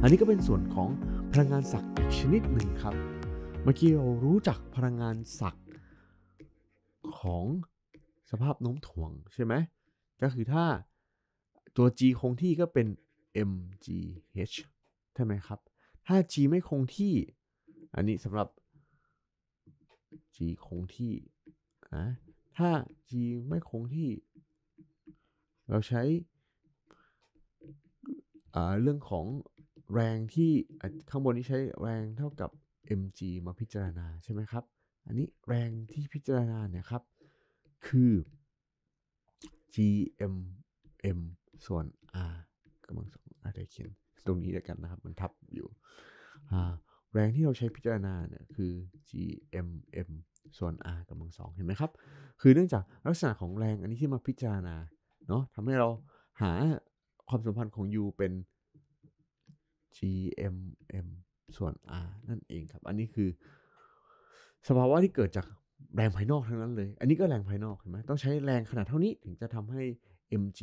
อันนี้ก็เป็นส่วนของพลังงานศักย์อีกชนิดหนึ่งครับ เมื่อกี้เรารู้จักพลังงานศักย์ของสภาพโน้มถ่วงใช่ไหม ก็คือถ้าตัว g คงที่ก็เป็น mgh ใช่ไหมครับ ถ้า g ไม่คงที่ อันนี้สำหรับ g คงที่นะถ้า g ไม่คงที่ เราใช้ เรื่องของแรงที่ข้างบนนี้ใช้แรงเท่ากับ mg มาพิจารณาใช่ไหมครับ อันนี้แรงที่พิจารณาเนี่ยครับ คือ gmm ส่วน r กำลังสองอาจจะเขียนตรงนี้ด้วยกันนะครับ มันทับอยู่ แรงที่เราใช้พิจารณาเนี่ยคือ gmm ส่วน r กำลังสอง เห็นไหมครับ คือเนื่องจากลักษณะของแรงอันนี้ที่มาพิจารณาเนาะทำให้เราหาความสัมพันธ์ของ u เป็น GMM ส่วน R นั่นเองครับ อันนี้คือ สภาวะที่เกิดจากแรงภายนอกทั้งนั้นเลย อันนี้ก็แรงภายนอกเห็นไหมต้องใช้แรงขนาดเท่านี้ ถึงจะทำให้ MG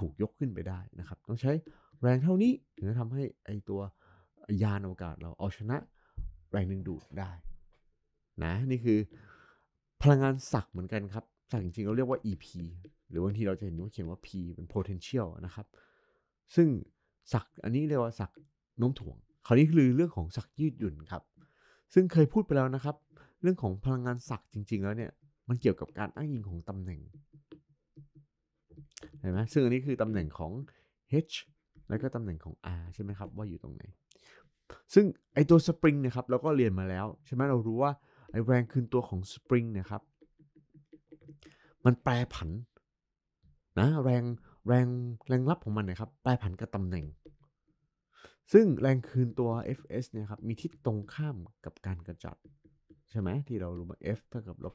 ถูกยกขึ้นไปได้นะครับ ต้องใช้แรงเท่านี้ ถึงจะทำให้ไอตัวยานอวกาศเราเอาชนะแรงดึงดูดได้นะ นี่คือพลังงานศักเหมือนกันครับศักจริงๆ เราเรียกว่า EP หรือบางทีเราจะเห็นว่าเขียนว่า P เป็น potential นะครับ ซึ่งสักอันนี้เรียกว่าสักน้มถ่วง คราวนี้คือเรื่องของสักยืดหยุ่นครับ ซึ่งเคยพูดไปแล้วนะครับ เรื่องของพลังงานสักจริงๆแล้วเนี่ยมันเกี่ยวกับการอ้างอิงของตำแหน่งเห็นไหมซึ่งอันนี้คือตำแหน่งของ h แล้วก็ตำแหน่งของ r ใช่ไหมครับว่าอยู่ตรงไหน ซึ่งไอตัวสปริงนะครับเราก็เรียนมาแล้ว ใช่ไหมเรารู้ว่าไอแรงคืนตัวของสปริงนะครับมันแปรผัน นะ แรงแรงแรงรับของมันนะครับแปรผันกับตำแหน่งซึ่งแรงคืนตัว fs เนี่ยครับมีทิศตรงข้ามกับการกระจัด ใช่ไหมที่เรารู้มา f เท่ากับลบ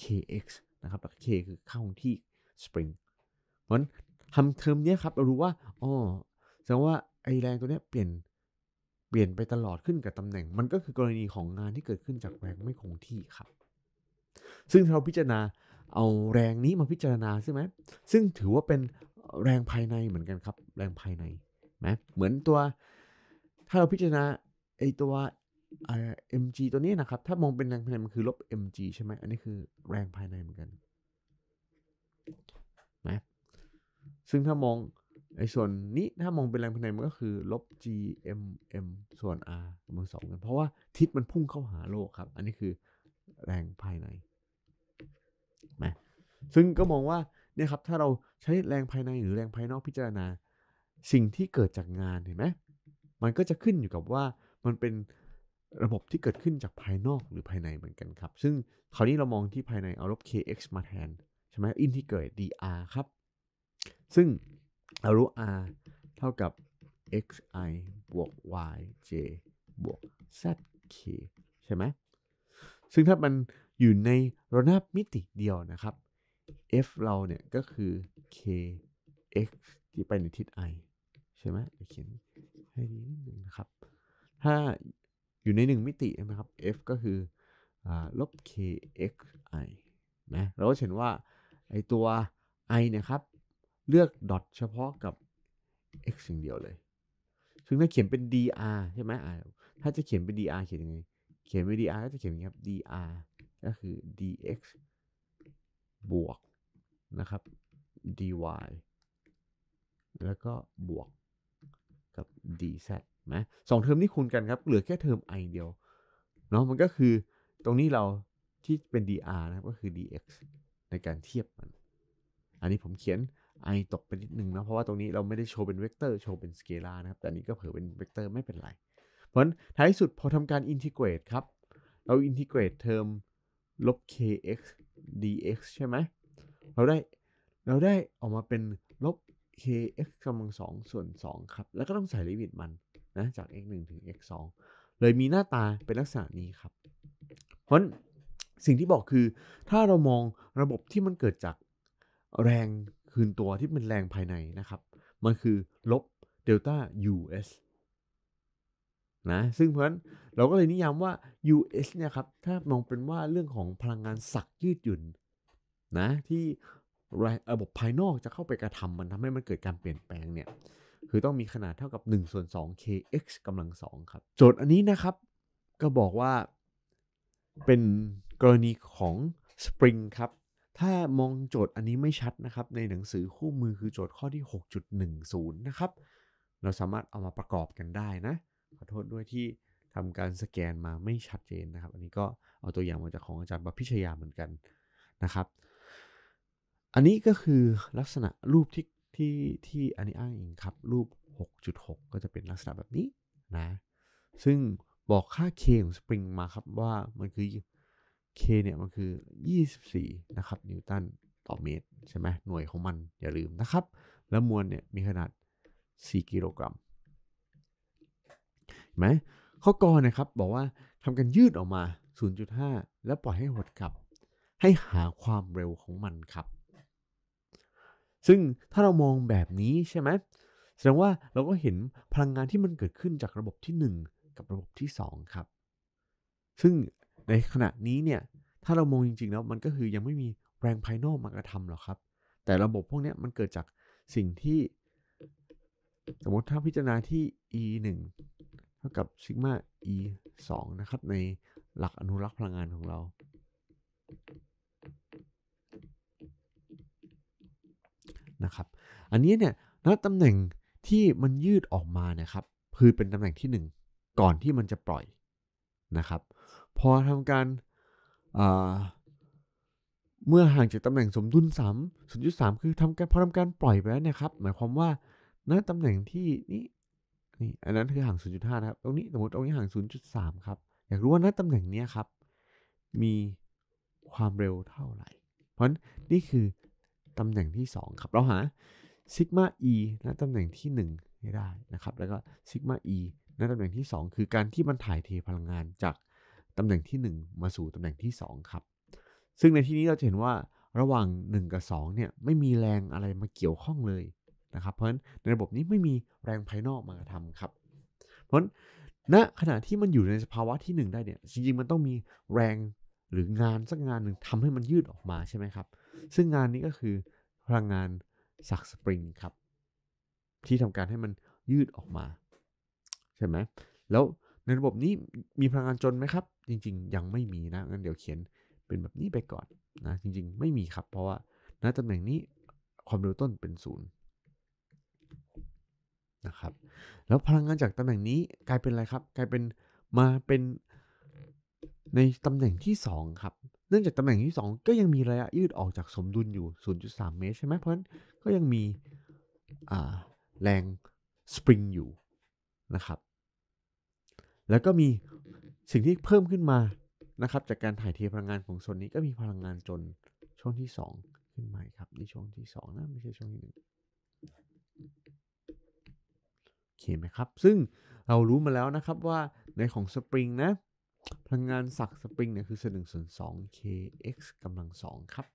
kx นะครับแล้ว k คือค่าคงที่ spring เพราะฉะนั้นทำเทอมนี้ครับ เรารู้ว่าอ๋อแสดงว่าไอแรงตัวนี้เปลี่ยนเปลี่ยนไปตลอดขึ้นกับตำแหน่ง มันก็คือกรณีของงานที่เกิดขึ้นจากแรงไม่คงที่ครับ ซึ่งเราพิจารณาเอาแรงนี้มาพิจารณาใช่ไหมซึ่งถือว่าเป็นแรงภายในเหมือนกันครับ แรงภายในนะเหมือนตัวถ้าเราพิจารณาไอตัวเอ็มจีตัวนี้นะครับ ถ้ามองเป็นแรงภายในมันคือลบ mg ใช่ไหมอันนี้คือแรงภายในเหมือนกันนะซึ่งถ้ามองไอ้ส่วนนี้ ถ้ามองเป็นแรงภายในมันก็คือลบ gmm ส่วน r จำนันสองกัน เพราะว่าทิศมันพุ่งเข้าหาโลกครับ อันนี้คือแรงภายในนะซึ่งก็มองว่า เนี่ยครับ ถ้าเราใช้แรงภายในหรือแรงภายนอกพิจารณาสิ่งที่เกิดจากงานเห็นไหมมันก็จะขึ้นอยู่กับว่ามันเป็นระบบที่เกิดขึ้นจากภายนอกหรือภายในเหมือนกันครับ ซึ่งคราวนี้เรามองที่ภายในเอาลบ kx มาแทนใช่ไหมอินที่เกิด dr ครับ ซึ่งเรารู้ r เท่ากับ xi บวก yj บวก zk ใช่ไหมซึ่งถ้ามันอยู่ในระนาบมิติเดียวนะครับ f เราเนี่ยก็คือ kx ที่ไปในทิศ i ใช่ไหมเขียนให้ดีถ้าอยู่ในหนึ่งมิติใช่ไหมครับ f ก็คือ ลบ kxi นะเราก็เห็นว่าไอตัว i เนี่ยครับเลือกดอทเฉพาะกับ x อย่งเดียวเลย ซึ่งถ้าเขียนเป็น dr ใช่ไหม ถ้าจะเขียนเป็น dr เขียนยังไงเขียนเป็น dr ก็จะเขียนอย่างนี้ครับ dr ก็คือ dx บวกนะครับ dy แล้วก็บวกกับ dz นะสองเทอมนี่คูณกันครับ เหลือแค่เทอม i เดียว เนาะ มันก็คือตรงนี้เราที่เป็น dr นะครับก็คือ dx ในการเทียบมัน อันนี้ผมเขียน i ตกไปนิดนึงนะ เพราะว่าตรงนี้เราไม่ได้โชว์เป็นเวกเตอร์ โชว์เป็นสเกลานะครับ แต่นี้ก็เผื่อเป็นเวกเตอร์ไม่เป็นไร เพราะฉะนั้นท้ายสุดพอทำการอินทิเกรตครับ เราอินทิเกรตเทอมลบ kx dx ใช่ไหมเราได้ เราได้ออกมาเป็นลบ kx กำลังสองส่วน2ครับ แล้วก็ต้องใส่ลิมิตมันนะจาก x 1ถึง x 2เลยมีหน้าตาเป็นลักษณะนี้ครับ เพราะสิ่งที่บอกคือ ถ้าเรามองระบบที่มันเกิดจากแรงคืนตัวที่เป็นแรงภายในนะครับ มันคือลบเดลต้า US นะ ซึ่งเพราะนั้นเราก็เลยนิยามว่า US เนี่ยครับ ถ้ามองเป็นว่าเรื่องของพลังงานสักยืดหยุ่นนะที่ระบบภายนอกจะเข้าไปกระทำมันทำให้มันเกิดการเปลี่ยนแปลงเนี่ยคือต้องมีขนาดเท่ากับ1ส่วน2 kx กำลังสองครับ โจทย์อันนี้นะครับก็บอกว่าเป็นกรณีของสปริงครับถ้ามองโจทย์อันนี้ไม่ชัดนะครับในหนังสือคู่มือคือโจทย์ข้อที่ 6.10นะครับเราสามารถเอามาประกอบกันได้นะขอโทษด้วยที่ทำการสแกนมาไม่ชัดเจนนะครับ อันนี้ก็เอาตัวอย่างมาจากของอาจารย์บพพิชยาเหมือนกันนะครับ อันนี้ก็คือลักษณะรูปที่ที่ที่อันนี้อ้างอิงครับ รูป 6.6 ก็จะเป็นลักษณะแบบนี้นะซึ่งบอกค่า k ของสปริงมาครับว่ามันคือ k เนี่ยมันคือ 24 นะครับ นิวตันต่อเมตรใช่ไหมหน่วยของมันอย่าลืมนะครับ แล้วมวลเนี่ยมีขนาด 4 กิโลกรัมเห็นไหมข้อกอนะครับบอกว่าทำกันยืดออกมา 0.5 แล้วปล่อยให้หดกลับ ให้หาความเร็วของมันครับซึ่งถ้าเรามองแบบนี้ใช่ไหมแสดงว่าเราก็เห็นพลังงานที่มันเกิดขึ้นจากระบบที่ 1 กับระบบที่ 2 ครับ ซึ่งในขณะนี้เนี่ย ถ้าเรามองจริงๆแล้วมันก็คือยังไม่มีแรงภายนอกมากระทำหรอกครับ แต่ระบบพวกนี้มันเกิดจากสิ่งที่ สมมติถ้าพิจารณาที่ e 1เท่ากับซิกมา e 2นะครับในหลักอนุรักษ์พลังงานของเรานะครับอันนี้เนี่ยณตำแหน่งที่มันยืดออกมานะครับคือเป็นตำแหน่งที่ 1 ก่อนที่มันจะปล่อยนะครับพอทำการเมื่อห่างจากตำแหน่งสมดุล3 0.3 คือทำการพอทำการปล่อยไปแล้วนะครับ หมายความว่าณตำแหน่งที่นี่นี่อันนั้นคือห่าง0.5นะครับตรงนี้สมมติตรงนี้ห่าง 0.3ครับอยากรู้ว่าณตำแหน่งนี้ครับ มีความเร็วเท่าไหร่ เพราะนี่คือตำแหน่งที่ 2 ครับเราหาซิกมา e ณตำแหน่งที่1ให้ได้นะครับแล้วก็ซิกมา e ณตำแหน่งที่ 2 คือการที่มันถ่ายเทพลังงานจากตำแหน่งที่ 1 มาสู่ตำแหน่งที่2ครับซึ่งในที่นี้เราจะเห็นว่าระหว่าง1กับ2เนี่ยไม่มีแรงอะไรมาเกี่ยวข้องเลยนะครับ เพราะฉะนั้นในระบบนี้ไม่มีแรงภายนอกมากระทำครับ เพราะณนณขณะที่มันอยู่ในสภาวะที่ 1 ได้เนี่ยจริงๆ มันต้องมีแรงหรืองานสักงานหนึ่งทำให้มันยืดออกมาใช่ไหมครับซึ่งงานนี้ก็คือพลังงานสักสปริงครับ ที่ทำการให้มันยืดออกมา ใช่ไหม แล้วในระบบนี้มีพลังงานจนไหมครับ จริงๆ ยังไม่มีนะงั้นเดี๋ยวเขียนเป็นแบบนี้ไปก่อนนะจริงๆ ไม่มีครับ เพราะว่าณตำแหน่งนี้ความเร็วต้นเป็นศูนย์นะครับแล้วพลังงานจากตำแหน่งนี้กลายเป็นอะไรครับ กลายเป็นมาเป็น ในตำแหน่งที่ 2 ครับนื่องจากตำแหน่งที่ 2 ก็ยังมีระยะยืดออกจากสมดุลอยู่ 0.3 เมตรใช่ไหมเพราะฉะนั้นก็ยังมีแรงสปริงอยู่นะครับ แล้วก็มีสิ่งที่เพิ่มขึ้นมานะครับ จากการถ่ายเทพลังงานของโซนนี้ก็มีพลังงานจนช่วงที่2ขึ้นมาครับในช่วงที่2นะไม่ใช่ช่วงที่1โอเคไหมครับ ซึ่งเรารู้มาแล้วนะครับว่าในของสปริงนะพลังงานศักสปริงเนี่ยคือส่วนหนึ่งส่วนสอง kx กำลังสองครับ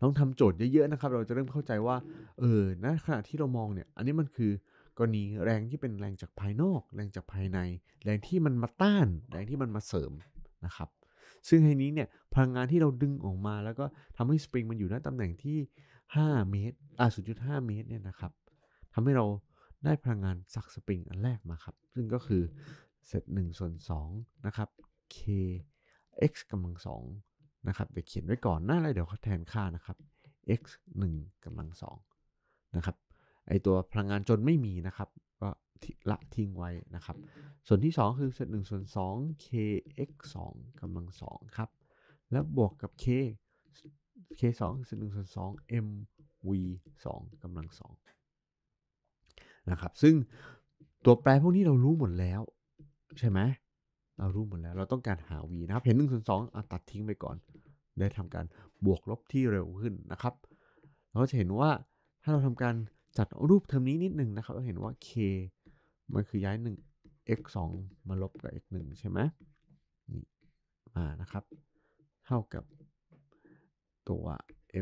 ลองทำโจทย์เยอะๆ นะครับ เราจะเริ่มเข้าใจว่า เออณขณะที่เรามองเนี่ย อันนี้มันคือ กรณีแรงที่เป็นแรงจากภายนอก แรงจากภายใน แรงที่มันมาต้าน แรงที่มันมาเสริม นะครับ ซึ่งให้นี้เนี่ย พลังงานที่เราดึงออกมา แล้วก็ทำให้สปริงมันอยู่ณตำแหน่งที่5เมตรอ่า0.5เมตรเนี่ยนะครับทำให้เราได้พลังงานสักสปริงอันแรกมาครับ ซึ่งก็คือเศษ็1ส่วน2นะครับ k x กำลังสองนะครับเดี๋ยวเขียนไว้ก่อนหน้าเลวเดี๋ยวแทนค่า นะครับ x 1กำลังสองนะครับไอตัวพลังงานจนไม่มีนะครับก็ละทิ้งไว้นะครับส่วนที่ 2 คือเศษ1ส่วน2 kx 2กำลังสองครับแล้วบวกกับ k k 2เศษ1ส่วน2 mv 2กำลังสองนะครับซึ่งตัวแปรพวกนี้เรารู้หมดแล้วใช่ไหมเรารู้หมดแล้วเราต้องการหา v นะครับ เห็น1นึ่งส่วนสองตัดทิ้งไปก่อน ได้ทำการบวกลบที่เร็วขึ้นนะครับ เราจะเห็นว่าถ้าเราทำการจัดรูปเทอมนี้นิดหนึ่งนะครับ เราเห็นว่า k มันคือย้าย 1 x 2มาลบกับ x 1ใช่ไหมนี่มานะครับเท่ากับตัว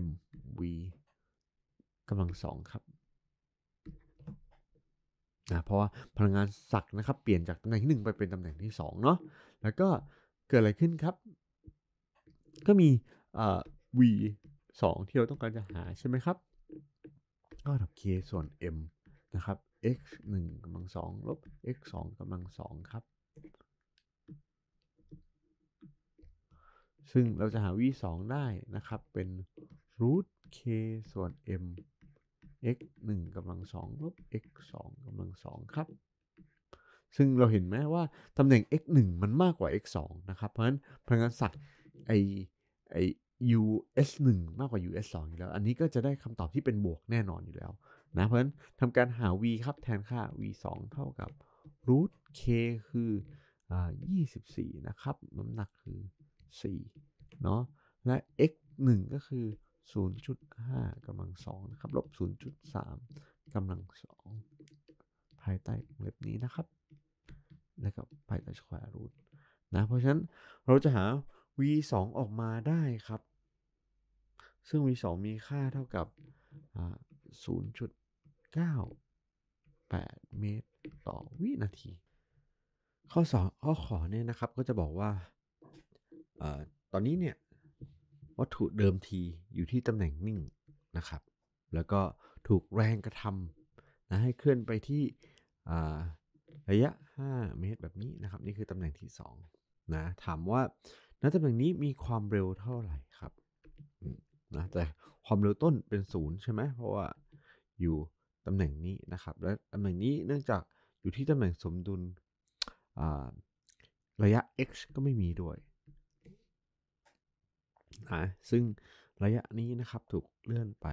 mv กำลังสองครับนะเพราะว่าพลังงานศักนะครับเปลี่ยนจากตำแหน่งที่ 1 ไปเป็นตำแหน่งที่2เนาะแล้วก็เกิดอะไรขึ้นครับ ก็มีเอ่อ v 2 ที่เราต้องการจะหาใช่ไหมครับ ก็เท่ากับ k ส่วน m นะครับ x 1กำลัง2ลบ x 2กำลัง2ครับ ซึ่งเราจะหา v 2 ได้นะครับ เป็น root k ส่วน m x 1กำลังสองลบ x 2กำลังสองครับ ซึ่งเราเห็นไหมว่า ตำแหน่ง x 1มันมากกว่า x 2นะครับ เพราะฉะนั้นพลังงานศักย์ไอไอ us 1มากกว่า us 2อยู่แล้ว อันนี้ก็จะได้คำตอบที่เป็นบวกแน่นอนอยู่แล้วนะเพราะฉะนั้นทำการหา v ครับแทนค่า v 2เท่ากับ root k คืออ่า24 นะครับ น้ำหนักคือ 4 เนาะและ x 1ก็คือ0.5กำลัง2นะครับลบ0.3กำลัง 2 ภายใต้วงเล็บนี้นะครับแล้วก็ภายใต้สแควร์รูทนะ เพราะฉะนั้นเราจะหา v 2ออกมาได้ครับ ซึ่ง v 2มีค่าเท่ากับ 0.98 เมตร ต่อวินาที ข้อสองข้อขอเนี่ยนะครับ ก็จะบอกว่า ตอนนี้เนี่ยวัตถุเดิมทีอยู่ที่ตำแหน่งนิ่งนะครับ แล้วก็ถูกแรงกระทำนะให้เคลื่อนไปที่ระยะ 5 เมตรแบบนี้นะครับนี่คือตำแหน่งที่2นะถามว่า ณตำแหน่งนี้มีความเร็วเท่าไหร่ครับนะแต่ความเร็วต้นเป็นศูนย์ใช่ไหมเพราะว่าอยู่ตำแหน่งนี้นะครับและตำแหน่งนี้เนื่องจากอยู่ที่ตำแหน่งสมดุลระยะ x ก็ไม่มีด้วยนะซึ่งระยะนี้นะครับถูกเลื่อนไป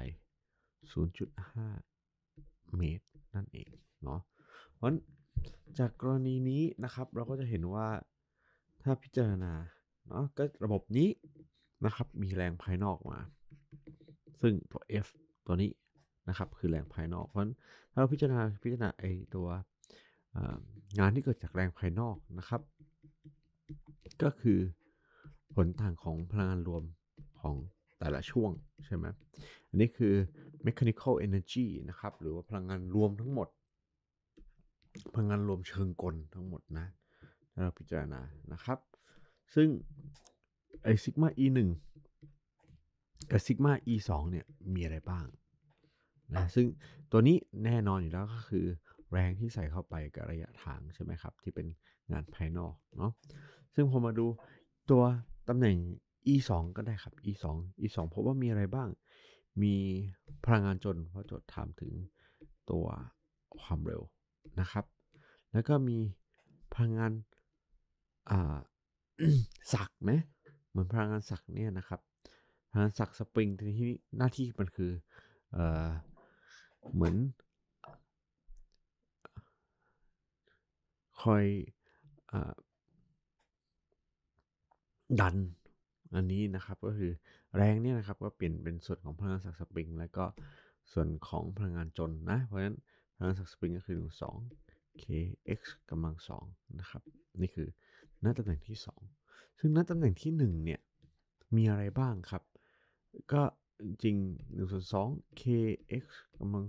0.5 เมตร นั่นเองเนาะ เพราะจากกรณีนี้นะครับเราก็จะเห็นว่าถ้าพิจารณาเนาะก็ระบบนี้นะครับมีแรงภายนอกมา ซึ่ง ตัว F ตัวนี้นะครับคือแรงภายนอกเพราะถ้าเราพิจารณาพิจารณาไอตัวงานที่เกิดจากแรงภายนอกนะครับ ก็คือผลต่างของพลังงานรวมของแต่ละช่วงใช่ไหม อันนี้คือ mechanical energy นะครับ หรือว่าพลังงานรวมทั้งหมด พลังงานรวมเชิงกลทั้งหมดนะ เราพิจารณานะครับ ซึ่ง ไอซิกมา e 1กับซิกมา e 2เนี่ยมีอะไรบ้างนะ ซึ่งตัวนี้แน่นอนอยู่แล้วก็คือ แรงที่ใส่เข้าไปกับระยะทางใช่ไหมครับ ที่เป็นงานภายนอกเนาะ ซึ่งพอมาดูตัวตำแหน่ง E2 ก็ได้ครับ E2 E2 พบว่ามีอะไรบ้าง มีพลังงานจนเพราะจดถามถึงตัวความเร็วนะครับ แล้วก็มีพลังงานอ่าสักไหมเหมือนพลังงานสักเนี่ยนะครับพลังงานสักสปริงที่นี้หน้าที่มันคือ เอ่อเหมือนคอยอดัน อันนี้นะครับก็คือแรงเนี่ยนะครับ ก็เปลี่ยนเป็นส่วนของพลังงานสักสปริงแล้วก็ส่วนของพลังงานจนนะเพราะฉะนั้นพลังงานสักสปริงก็คือ2 kx กำลัง2นะครับนี่คือหน้าตำแหน่งที่ 2 ซึ่งหน้าตำแหน่งที่1เนี่ยมีอะไรบ้างครับ ก็จริง1ส่วน2 kx กำลัง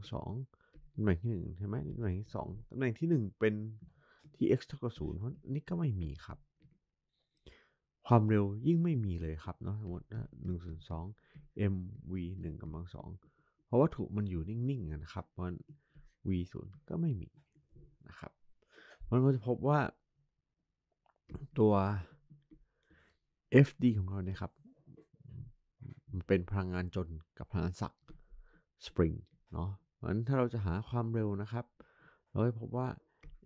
2ตำแหน่งที่1ใช่ไหมตำแหน่งที่2ตำแหน่งที่ 1เป็น ที่ x เท่ากับ0เพราะนี่ก็ไม่มีครับความเร็วยิ่งไม่มีเลยครับเนาะสมมติหนึ่งศูนย์สอง mv หนึ่งกำลังสองเพราะวัตถุมันอยู่นิ่งๆนะครับมัน v ศูนย์ก็ไม่มีนะครับมันก็จะพบว่า ตัว fd ของเราเนี่ยครับ มันเป็นพลังงานจนกับพลังงานสักสปริง เนาะเพราะฉะนั้นถ้าเราจะหาความเร็วนะครับ เราจะพบว่า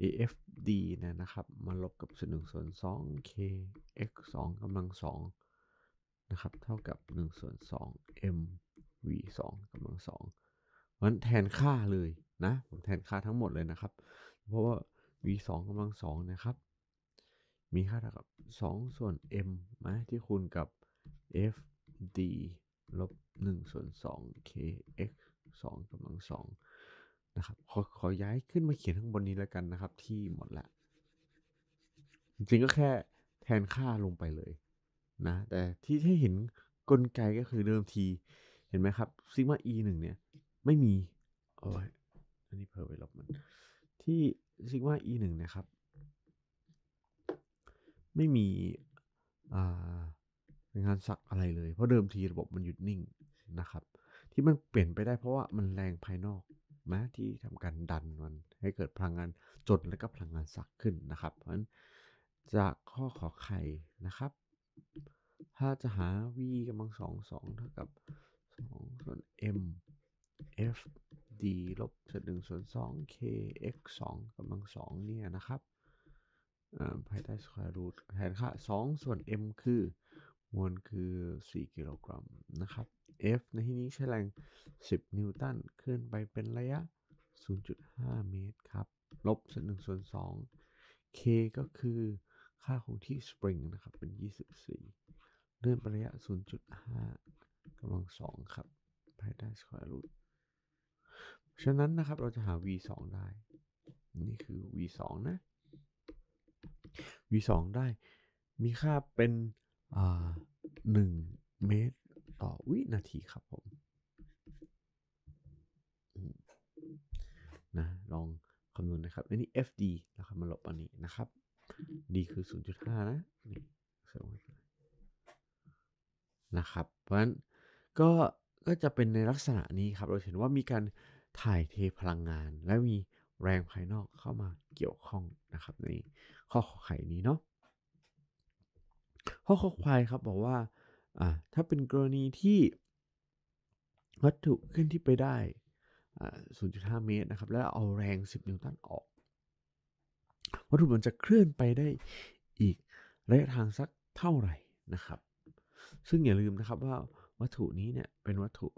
AFD นะนะครับมาลบกับส่วนหนึ่งส่วนสอง k x 2กำลังสองนะครับเท่ากับ 1 ส่วน2 m v 2กำลังสองเพราะฉะนั้นแทนค่าเลยนะผมแทนค่าทั้งหมดเลยนะครับเพราะว่า v 2กำลังสองนะครับมีค่าเท่ากับ2ส่วน m นะที่คูณกับ f d ลบ 1 ส่วน2 k x 2กำลังสองะครับขอ ขอ ย้ายขึ้นมาเขียนข้างบนนี้แล้วกันนะครับ ที่ หมดละจริงก็แค่แทนค่าลงไปเลย นะ แต่ที่ ให้ เห็นกลไก ก็คือ เดิมที เห็นไหมครับ ซิกมา e หนึ่งเนี่ย ไม่มีโอ้ยอันนี้เพอ่์เวลบมัน ที่ ซิกมา e หนึ่งนะครับ ไม่มีอ่างานสักอะไรเลย เพราะ เดิมที ระบบมัน หยุดนิ่งนะครับ ที่มันเปลี่ยนไปได้เพราะว่ามันแรงภายนอกนะที่ทำการดันมันให้เกิดพลังงานจดและก็พลังงานสักขึ้นนะครับ เพราะฉะนั้นจากข้อขอไข่นะครับ ถ้าจะหา v กำลังสองสองเท่ากับสองส่วน m f d ลบส่วนหนึ่งส่วนสอง k x สองกำลังสองเนี่ยนะครับ ภายใต้สแควรูทแทนค่า2ส่วน m คือ มวลคือ 4 กิโลกรัมนะครับ F ในที่นี้ใช้แรง 10 นิวตัน เคลื่อนไปเป็นระยะ 0.5 เมตรครับ ลบส่วน1ส่วน2 K ก็คือค่าคงที่สปริงนะครับ เป็น 24 เลื่อนไประยะ 0.5กำลัง2ครับ ภายใต้สควอร e root ฉะนั้นนะครับเราจะหา v 2ได้ นี่คือ v 2นะ v 2ได้ มีค่าเป็น 1 เมตรต่อวินาทีครับ ผมนะลองคำนวณนะครับอันนี้ FD แล้วครับมาลบอันนี้นะครับ D คือ 0.5 นะนี่นะครับ เพราะฉะนั้น ก็ก็จะเป็นในลักษณะนี้ครับ เราเห็นว่ามีการถ่ายเทพลังงาน และมีแรงภายนอกเข้ามาเกี่ยวข้องนะครับ ในข้อขอไขนี้เนาะข้อขอควายครับบอกว่าถ้าเป็นกรณีที่วัตถุเคลื่อนที่ไปได้ 0.5 เมตรนะครับ แล้วเอาแรง 10 นิวตันออก วัตถุมันจะเคลื่อนไปได้อีกระยะทางสักเท่าไหร่นะครับ ซึ่งอย่าลืมนะครับ ว่าวัตถุนี้เนี่ยเป็นวัตถุ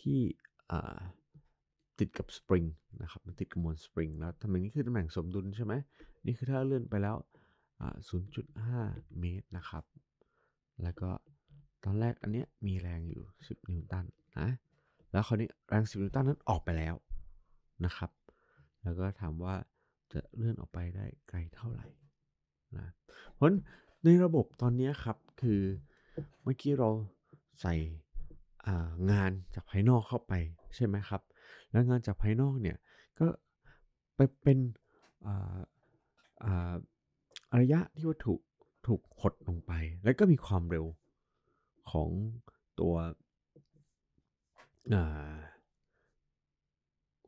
ที่ติดกับสปริงนะครับ มันติดกับมวลสปริงแล้ว ทำ่างนี้คือตำแหน่งสมดุลใช่ไหมนี่คือถ้าเลื่อนไปแล้ว0.5 เมตรนะครับ แล้วก็ตอนแรกอันเนี้ยมีแรงอยู่10นิวตันนะ แล้วคราวนี้แรง10นิวตันนั้นออกไปแล้วนะครับ แล้วก็ถามว่าจะเลื่อนออกไปได้ไกลเท่าไหร่นะ เพราะในระบบตอนนี้ครับคือเมื่อกี้เราใส่งานจากภายนอกเข้าไปใช่ไหมครับ แล้วงานจากภายนอกเนี่ยก็ไปเป็นระยะที่วัตถุถูกหดลงไป แล้วก็มีความเร็วของตัว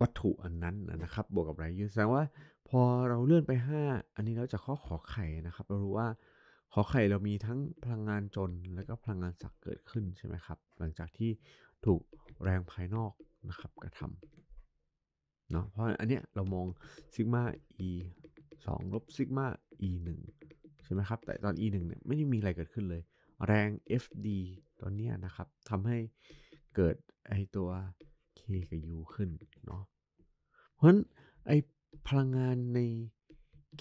วัตถุอันนั้นนะครับบวกกับไรยูแสดงว่าพอเราเลื่อนไป 5 อันนี้เราจะข้อขอไข่นะครับ เรารู้ว่าขอไข่เรามีทั้งพลังงานจนและก็พลังงานสักเกิดขึ้นใช่ไหมครับ หลังจากที่ถูกแรงภายนอกนะครับกระทำเนาะเพราะอันเนี้ยเรามองซิกมา e 2ลบซิกมา e 1ใช่ไหมครับแต่ตอน e 1เนี่ยไม่ได้มีอะไรเกิดขึ้นเลยแรง FD ตัวเนี้ยนะครับทำให้เกิดไอตัว K กับ U ขึ้นเนาะ เพราะฉะนั้นไอพลังงานใน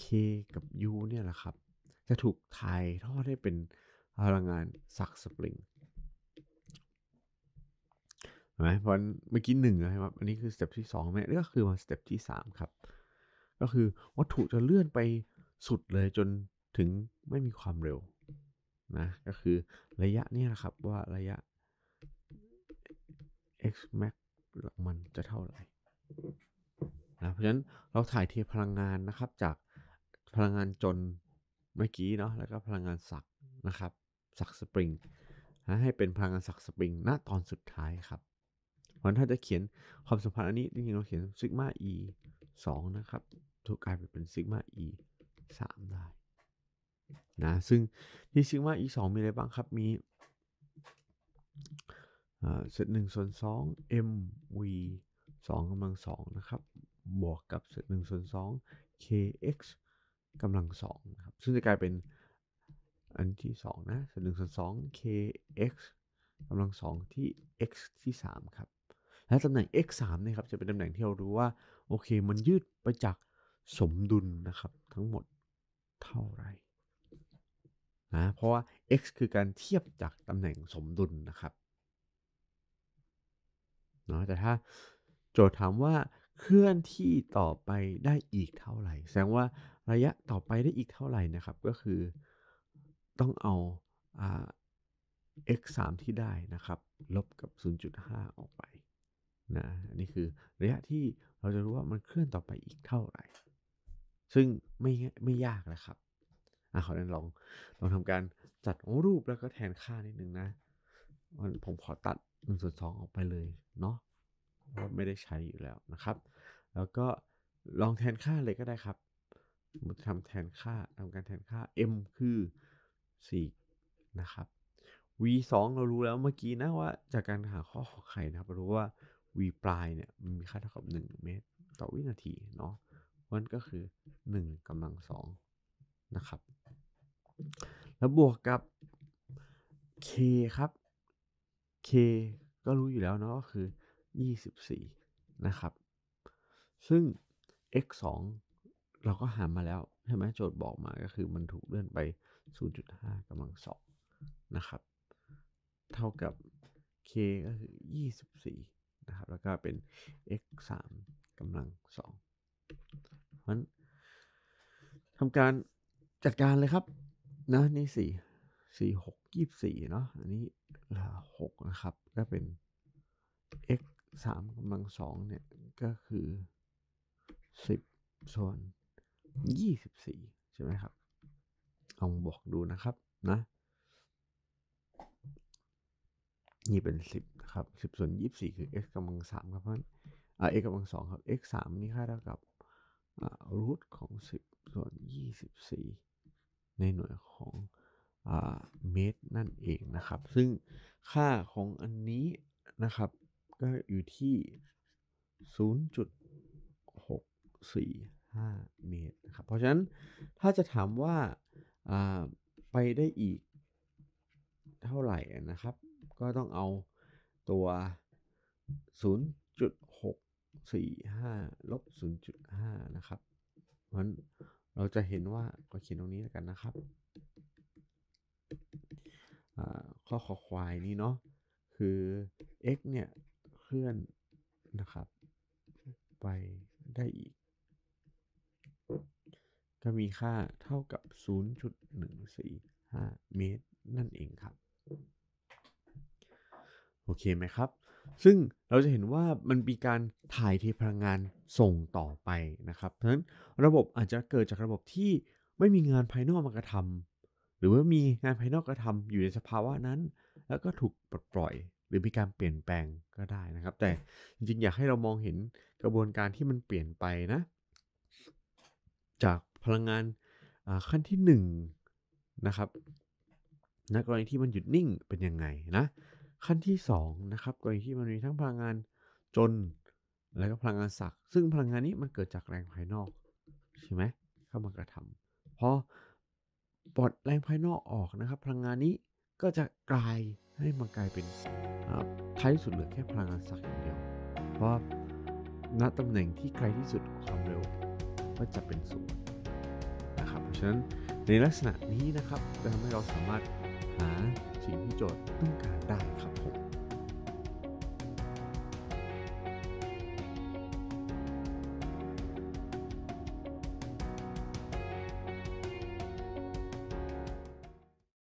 K กับ U เนี่ยแหละครับ จะถูกถ่ายทอดให้เป็นพลังงานสักสปริงเห็นไหมเพราะเมื่อกี้หนึ่งนะครับอันนี้คือสเต็ปที่สองไหมก็คือมาสเต็ปที่สามครับ ก็คือวัตถุจะเลื่อนไปสุดเลยจนถึงไม่มีความเร็วนะก็คือระยะนี่แหละครับว่าระยะ x max มันจะเท่าไหร่นะเพราะฉะนั้นเราถ่ายเทพลังงานนะครับจากพลังงานจนเมื่อกี้เนาะแล้วก็พลังงานสักนะครับสักสปริงนะให้เป็นพลังงานสักสปริงณตอนสุดท้ายครับเพราะถ้าจะเขียนความสัมพันธ์อันนี้จริงๆเราเขียนซิกมา e 2นะครับถูกกลายไปเป็นซิกมา e 3 ได้นะซึ่งที่ซิว่า e 2มีอะไรบ้างครับมีเซตหนึ่งส่วนสอง mv สองกำลังสองนะครับ บวกกับเซตหนึ่งส่วนสอง kx กำลังสองครับซึ่งจะกลายเป็นอันที่สองนะเซตหนึ่งส่วนสอง kx กำลังสองที่ x ที่สามครับ และตำแหน่ง x 3นะครับจะเป็นตำแหน่งที่เรารู้ว่า โอเคมันยืดไปจากสมดุลนะครับ ทั้งหมดเท่าไหร่นะเพราะว่า x คือการเทียบจากตำแหน่งสมดุลนะครับเนาะแต่ถ้าโจทย์ถามว่าเคลื่อนที่ต่อไปได้อีกเท่าไหร่ แสดงว่าระยะต่อไปได้อีกเท่าไหร่นะครับ ก็คือต้องเอาอา x 3ที่ได้นะครับลบกับ 0.5 ออกไปนะอันนี้คือระยะที่เราจะรู้ว่ามันเคลื่อนต่อไปอีกเท่าไหร่ ซึ่งไม่ไม่ยากนะครับะขอเียนลอง ลองทำการจัดรูปแล้วก็แทนค่านิดนึงนะผมขอตัดหนึ่งส่วนสองออกไปเลยเนาะ เพราะไม่ได้ใช้อยู่แล้วนะครับ แล้วก็ลองแทนค่าเลยก็ได้ครับทำแทนค่าทำการแทนค่า m คือ4นะครับ v 2เรารู้แล้วเมื่อกี้นะว่า จากการหาข้อของไข่นะครับรู้ว่า v ปลายเนี่ยมันมีค่าเท่ากับ 1 เมตร ต่อวินาที เนาะมันก็คือ1กำลัง2นะครับแล้วบวกกับ k ครับ k ก็รู้อยู่แล้วเนาะก็คือ 24 นะครับ ซึ่ง x 2เราก็หามาแล้วใช่ไหมโจทย์บอกมาก็คือมันถูกเลื่อนไป 0.5กำลัง2นะครับ เท่ากับ k ก็คือ 24 นะครับ แล้วก็เป็น x 3กำลัง2เพราะฉะนั้นทำการจัดการเลยครับนะนี่สี่สี่หกยี่สี่เนาะอันนี้หกนะครับ ก็เป็น x สามกำลังสองเนี่ยก็คือสิบส่วนยี่สิบสี่ใช่ไหมครับลองบอกดูนะครับนะนี่เป็นสิบนะครับสิบส่วนยี่สิบสี่คือ x กำลังสามครับเพราะอ่า x กำลังสองครับ x สามนี่ค่าเท่ากับรูทของสิบส่วนยี่สิบสี่ในหน่วยของเมตรนั่นเองนะครับ ซึ่งค่าของอันนี้นะครับ ก็อยู่ที่ 0.645 เมตรนะครับ เพราะฉะนั้นถ้าจะถามว่าไปได้อีกเท่าไหร่นะครับ ก็ต้องเอาตัว 0.645ลบ0.5 นะครับเพราะะฉนั้นเราจะเห็นว่าก็เขียนตรงนี้แล้วกันนะครับ ข้อขอควายนี้เนาะ คือ x เนี่ยเคลื่อนนะครับ ไปได้อีก ก็มีค่าเท่ากับ 0.145 เมตรนั่นเองครับ โอเคไหมครับซึ่งเราจะเห็นว่ามันมีการถ่ายเทพลังงานส่งต่อไปนะครับ เพราะฉะนั้นระบบอาจจะเกิดจากระบบที่ไม่มีงานภายนอกมากระทำ หรือว่ามีงานภายนอกกระทำอยู่ในสภาวะนั้น แล้วก็ถูกปลดปล่อยหรือมีการเปลี่ยนแปลงก็ได้นะครับ แต่จริง ๆ อยากให้เรามองเห็นกระบวนการที่มันเปลี่ยนไปนะ จากพลังงานขั้นที่1นนะครับ ณกรณีที่มันหยุดนิ่งเป็นยังไงนะขั้นที่ 2 นะครับ กรณีที่มันมีทั้งพลังงานจนแล้วก็พลังงานศักซึ่งพลังงานนี้มันเกิดจากแรงภายนอก ใช่ไหมเข้ามากระทำพอปลดแรงภายนอกออกนะครับ พลังงานนี้ก็จะกลายให้มันกลายเป็นท้ายสุดเหลือแค่พลังงานศักอย่างเดียว เพราะณตำแหน่งที่ไกลที่สุดความเร็ว ก็จะเป็นศูนย์นะครับเพราะฉะนั้นในลักษณะนี้นะครับ จะทำให้เราสามารถหาิ่งที่โจทย์ต้องการได้ครับผม